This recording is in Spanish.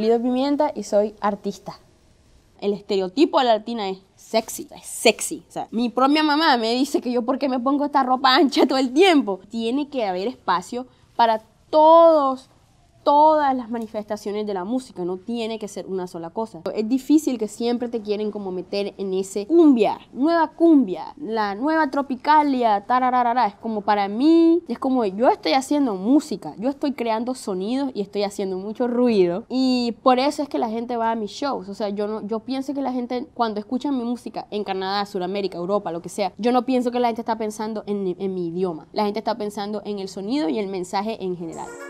Lido Pimienta y soy artista. El estereotipo de la latina es sexy, es sexy. mi propia mamá me dice que yo porque me pongo esta ropa ancha todo el tiempo. Tiene que haber espacio para todos todas las manifestaciones de la música, no tiene que ser una sola cosa. Es difícil que siempre te quieren como meter en ese cumbia, nueva cumbia, la nueva tropicalia, tarararara. Es como para mí, es como yo estoy haciendo música, yo estoy creando sonidos y estoy haciendo mucho ruido. Y por eso es que la gente va a mis shows. O sea, yo, no, yo pienso que la gente cuando escucha mi música en Canadá, Sudamérica, Europa, lo que sea, yo no pienso que la gente está pensando en mi idioma. La gente está pensando en el sonido y el mensaje en general.